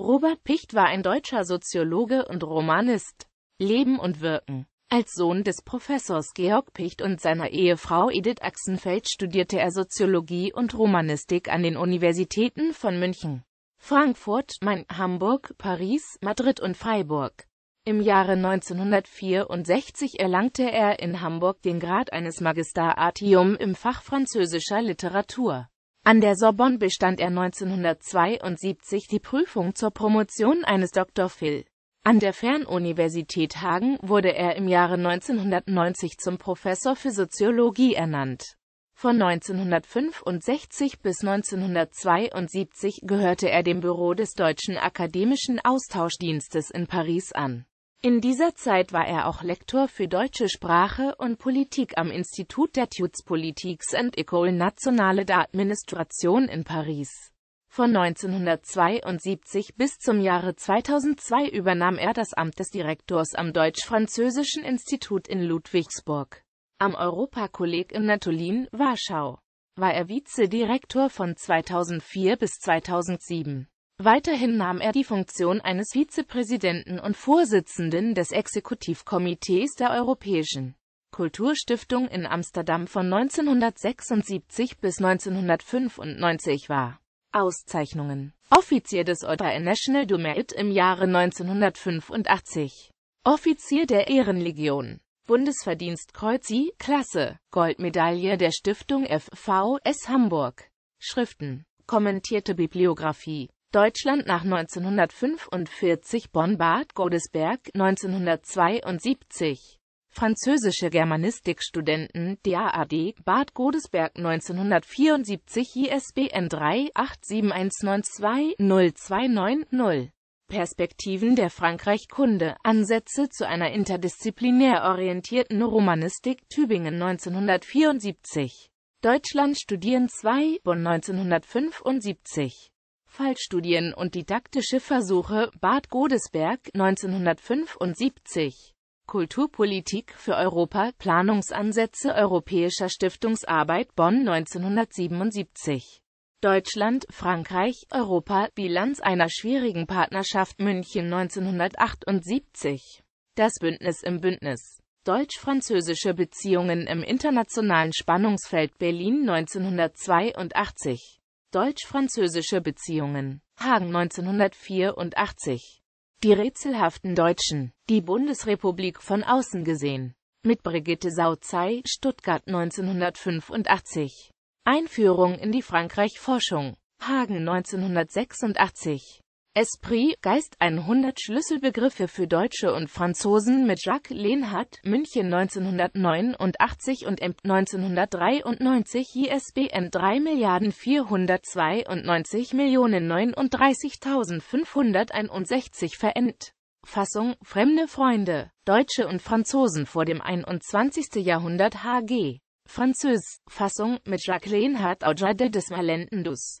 Robert Picht war ein deutscher Soziologe und Romanist. Leben und Wirken als Sohn des Professors Georg Picht und seiner Ehefrau Edith Axenfeld studierte er Soziologie und Romanistik an den Universitäten von München, Frankfurt, Main, Hamburg, Paris, Madrid und Freiburg. Im Jahre 1964 erlangte er in Hamburg den Grad eines Magister Artium im Fach französischer Literatur. An der Sorbonne bestand er 1972 die Prüfung zur Promotion eines Dr. phil. An der Fernuniversität Hagen wurde er im Jahre 1990 zum Professor für Soziologie ernannt. Von 1965 bis 1972 gehörte er dem Büro des Deutschen Akademischen Austauschdienstes in Paris an in dieser Zeit war er auch Lektor für deutsche Sprache und Politik am Institut d'études politiques and École nationale d'administration in Paris. Von 1972 bis zum Jahre 2002 übernahm er das Amt des Direktors am Deutsch-Französischen Institut in Ludwigsburg. Am Europakolleg in Natolin, Warschau, war er Vizedirektor von 2004 bis 2007. Weiterhin nahm er die Funktion eines Vizepräsidenten und Vorsitzenden des Exekutivkomitees der Europäischen Kulturstiftung in Amsterdam von 1976 bis 1995 war. Auszeichnungen Offizier des Ordre National du im Jahre 1985 Offizier der Ehrenlegion Bundesverdienstkreuz I, Klasse, Goldmedaille der Stiftung FVS Hamburg Schriften, kommentierte Bibliografie Deutschland nach 1945 Bonn-Bad Godesberg 1972 Französische Germanistikstudenten DAAD Bad Godesberg 1974 ISBN 3 87192 0290 Perspektiven der Frankreich-Kunde, Ansätze zu einer interdisziplinär orientierten Romanistik Tübingen 1974 Deutschland studieren 2 Bonn 1975 Fallstudien und didaktische Versuche, Bad Godesberg, 1975. Kulturpolitik für Europa, Planungsansätze europäischer Stiftungsarbeit Bonn 1977. Deutschland, Frankreich, Europa, Bilanz einer schwierigen Partnerschaft München 1978. Das Bündnis im Bündnis. Deutsch-französische Beziehungen im internationalen Spannungsfeld Berlin 1982. Deutsch-französische Beziehungen. Hagen 1984. Die rätselhaften Deutschen. Die Bundesrepublik von außen gesehen. Mit Brigitte Sauzei, Stuttgart 1985. Einführung in die Frankreich-Forschung. Hagen 1986. Esprit, Geist 100 Schlüsselbegriffe für Deutsche und Franzosen mit Jacques Lenhardt, München 1989 und Emp 1993, ISBN 34929099561 verendet. Fassung Fremde Freunde, Deutsche und Franzosen vor dem 21. Jahrhundert HG. Französ. Fassung mit Jacques Lehnhardt Aujadet des Malentendus.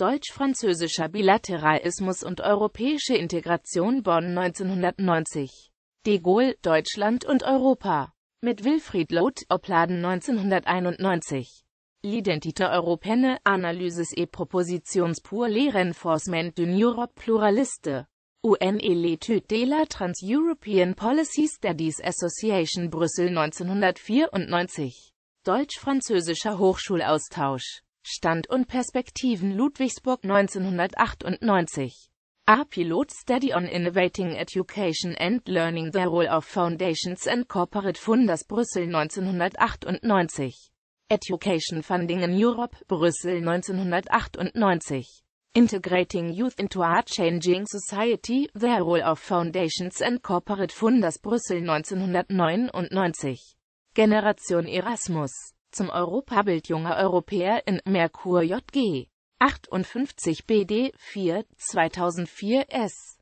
Deutsch-französischer Bilateralismus und europäische Integration Bonn 1990. De Gaulle, Deutschland und Europa. Mit Wilfried Loth, Opladen 1991. L'identité européenne, analyses et propositions pour les renforcements d'une Europe pluraliste. UN et l'étude de la Trans-European Policy Studies Association Brüssel 1994. Deutsch-französischer Hochschulaustausch. Stand und Perspektiven Ludwigsburg 1998 A Pilot Study on Innovating Education and Learning The Role of Foundations and Corporate Funders Brüssel 1998 Education Funding in Europe Brüssel 1998 Integrating Youth into a Changing Society The Role of Foundations and Corporate Funders Brüssel 1999 Generation Erasmus zum Europabild junger Europäer in Merkur JG 58 BD 4 2004 S.